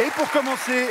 Et pour commencer,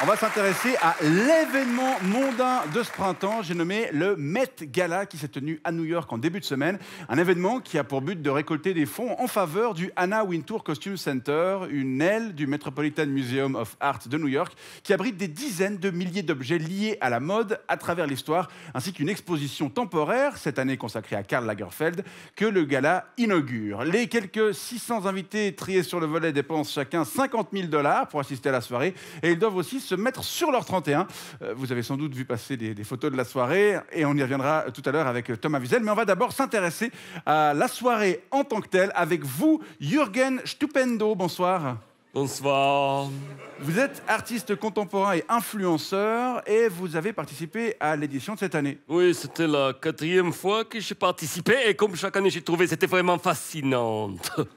on va s'intéresser à l'événement mondain de ce printemps, j'ai nommé le Met Gala qui s'est tenu à New York en début de semaine. Un événement qui a pour but de récolter des fonds en faveur du Anna Wintour Costume Center, une aile du Metropolitan Museum of Art de New York qui abrite des dizaines de milliers d'objets liés à la mode à travers l'histoire, ainsi qu'une exposition temporaire, cette année consacrée à Karl Lagerfeld, que le gala inaugure. Les quelques 600 invités triés sur le volet dépensent chacun 50 000 dollars pour assister à la soirée et ils doivent aussi se mettre sur leur 31. Euh, vous avez sans doute vu passer des, photos de la soirée et on y reviendra tout à l'heure avec euh, Thomas Wiesel. Mais on va d'abord s'intéresser à la soirée en tant que telle avec vous, Jürgen Stupendo. Bonsoir. Bonsoir. Vous êtes artiste contemporain et influenceur et vous avez participé à l'édition de cette année. Oui, c'était la quatrième fois que j'ai participé et comme chaque année j'ai trouvé c'était vraiment fascinant.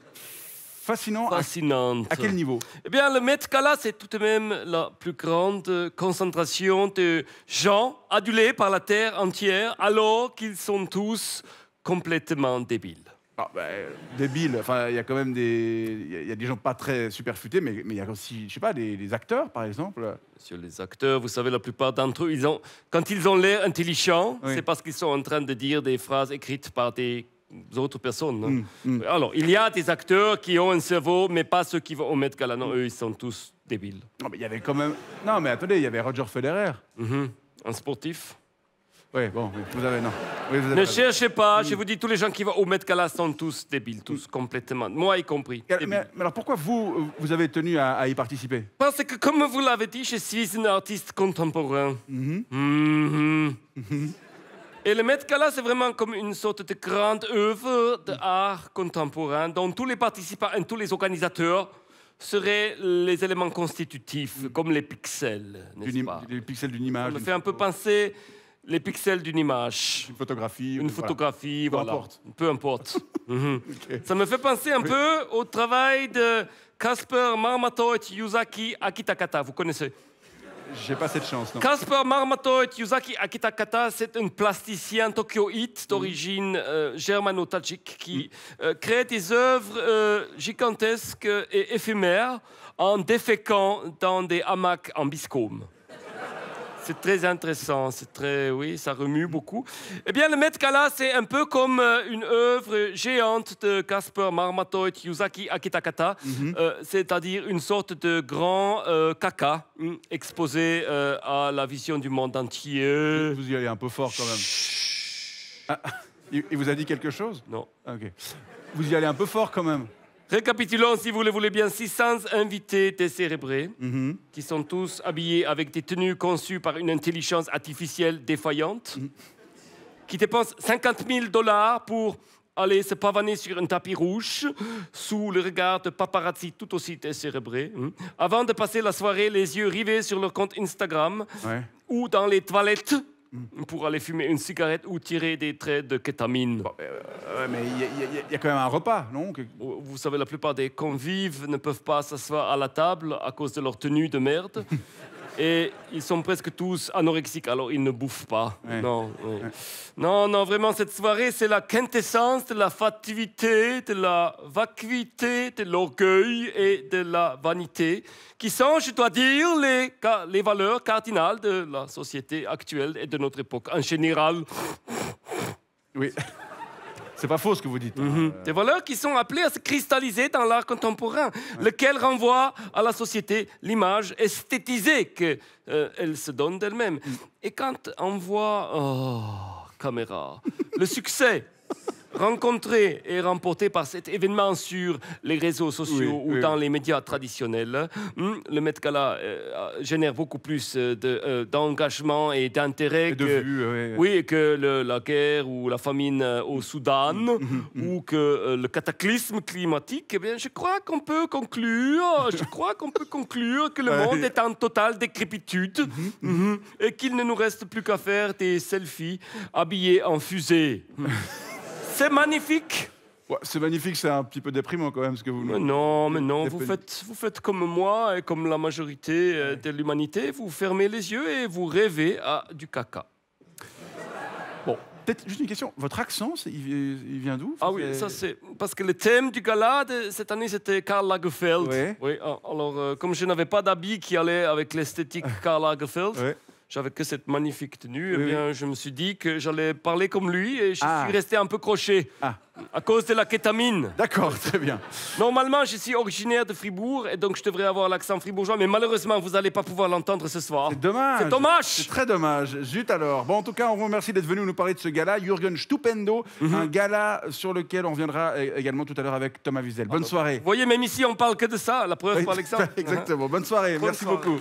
fascinant. Fascinante. À, quel niveau Eh bien, le Met c'est tout de même la plus grande euh, concentration de gens adulés par la Terre entière, alors qu'ils sont tous complètement débiles. Ah, ben, Enfin, il y a quand même des, il a des gens pas très superfutés, mais il y a aussi, je sais pas, des, acteurs, par exemple. Sur les acteurs, vous savez, la plupart d'entre eux, ils ont, quand ils ont l'air intelligents, c'est parce qu'ils sont en train de dire des phrases écrites par des d'autres personnes. Hein. Mm, mm. Alors, il y a des acteurs qui ont un cerveau, mais pas ceux qui vont au Met Gala. Non, eux, ils sont tous débiles. Non, mais il y avait quand même... Non, mais attendez, il y avait Roger Federer. Mhm. Un sportif. Oui, bon, vous avez... Non. ne cherchez pas, mm. je vous dis, tous les gens qui vont au Met Gala sont tous débiles, tous complètement. Moi y compris. Mais, alors, pourquoi vous, vous avez tenu à, y participer Parce que, comme vous l'avez dit, je suis un artiste contemporain. Mm-hmm. Mhm. Mm-hmm. Et le Met Gala, c'est vraiment comme une sorte de grande œuvre d'art contemporain dont tous les participants et tous les organisateurs seraient les éléments constitutifs, mm. comme les pixels, n'est-ce pas Les pixels d'une image. Ça me fait un peu penser les pixels d'une image. Une photographie. Une photographie, voilà. Peu importe. Peu importe. Mhm. Ça me fait penser un peu au travail de Kasper Marmatoit Yuzaki Akitakata. Vous connaissez j'ai pas cette chance, Kasper Marmato et Yuzaki Akitakata, c'est un plasticien tokyoïte d'origine euh, germano tadjique qui euh, crée des œuvres euh, gigantesques et éphémères en déféquant dans des hamacs en biscôme. C'est très intéressant, c'est très, oui, ça remue beaucoup. Eh bien, le Met Gala, c'est un peu comme euh, une œuvre géante de Kasper Marmatoit Yuzaki Akitakata, mhm. euh, c'est-à-dire une sorte de grand euh, caca hmm, exposé à la vision du monde entier. Vous y allez un peu fort quand même. Ah, il vous a dit quelque chose Non. Ah, vous y allez un peu fort quand même. Récapitulons, si vous le voulez bien, 600 invités décérébrés mm-hmm. qui sont tous habillés avec des tenues conçues par une intelligence artificielle défaillante, mm-hmm. qui dépensent 50 000 dollars pour aller se pavaner sur un tapis rouge sous le regard de paparazzi tout aussi décérébrés, hein. avant de passer la soirée les yeux rivés sur leur compte Instagram ou dans les toilettes Mm. pour aller fumer une cigarette ou tirer des traits de kétamine. Euh, mais il y, y, a quand même un repas, non Vous savez, la plupart des convives ne peuvent pas s'asseoir à la table à cause de leur tenue de merde. Et ils sont presque tous anorexiques, alors ils ne bouffent pas. Non, non, non, vraiment, cette soirée, c'est la quintessence de la fativité, de la vacuité, de l'orgueil et de la vanité, qui sont, je dois dire, les, les valeurs cardinales de la société actuelle et de notre époque en général. Oui. C'est pas faux ce que vous dites. Des valeurs qui sont appelées à se cristalliser dans l'art contemporain, lequel renvoie à la société l'image esthétisée qu'elle euh, elle se donne d'elle-même. Mm. Et quand on voit, oh, caméra, le succès rencontré et remporté par cet événement sur les réseaux sociaux ou dans les médias traditionnels, hmm, le Met euh, génère beaucoup plus euh, euh, d'engagement et d'intérêt que, oui, que la guerre ou la famine au Soudan mm, mm, mm, ou que le cataclysme climatique. Eh bien, je crois qu'on peut conclure, je crois qu'on peut conclure que le monde est en totale décrépitude et qu'il ne nous reste plus qu'à faire des selfies habillés en fusée. C'est magnifique. Ouais, c'est magnifique, c'est un petit peu déprimant quand même ce que vous nous Non, mais non, vous faites, vous faites comme moi et comme la majorité euh, de l'humanité, vous fermez les yeux et vous rêvez à du caca. Bon, peut-être juste une question, votre accent, il, vient d'où Ah oui, ça c'est parce que le thème du gala de cette année c'était Karl Lagerfeld. Oui. Ah, alors, euh, comme je n'avais pas d'habit qui allait avec l'esthétique Karl Lagerfeld j'avais que cette magnifique tenue, eh bien, je me suis dit que j'allais parler comme lui et je ah. suis resté un peu croché ah. à cause de la kétamine. D'accord, très bien. Normalement, je suis originaire de Fribourg et donc je devrais avoir l'accent fribourgeois, mais malheureusement, vous n'allez pas pouvoir l'entendre ce soir. C'est dommage. C'est dommage. très dommage. Zut alors. Bon, en tout cas, on vous remercie d'être venu nous parler de ce gala, Jürgen Stupendo, mhm. un gala sur lequel on reviendra eh, également tout à l'heure avec Thomas Wiesel. Bonne ah, soirée. Vous voyez, même ici, on parle que de ça, la preuve oui, par Exactement. Bonne soirée. Merci beaucoup.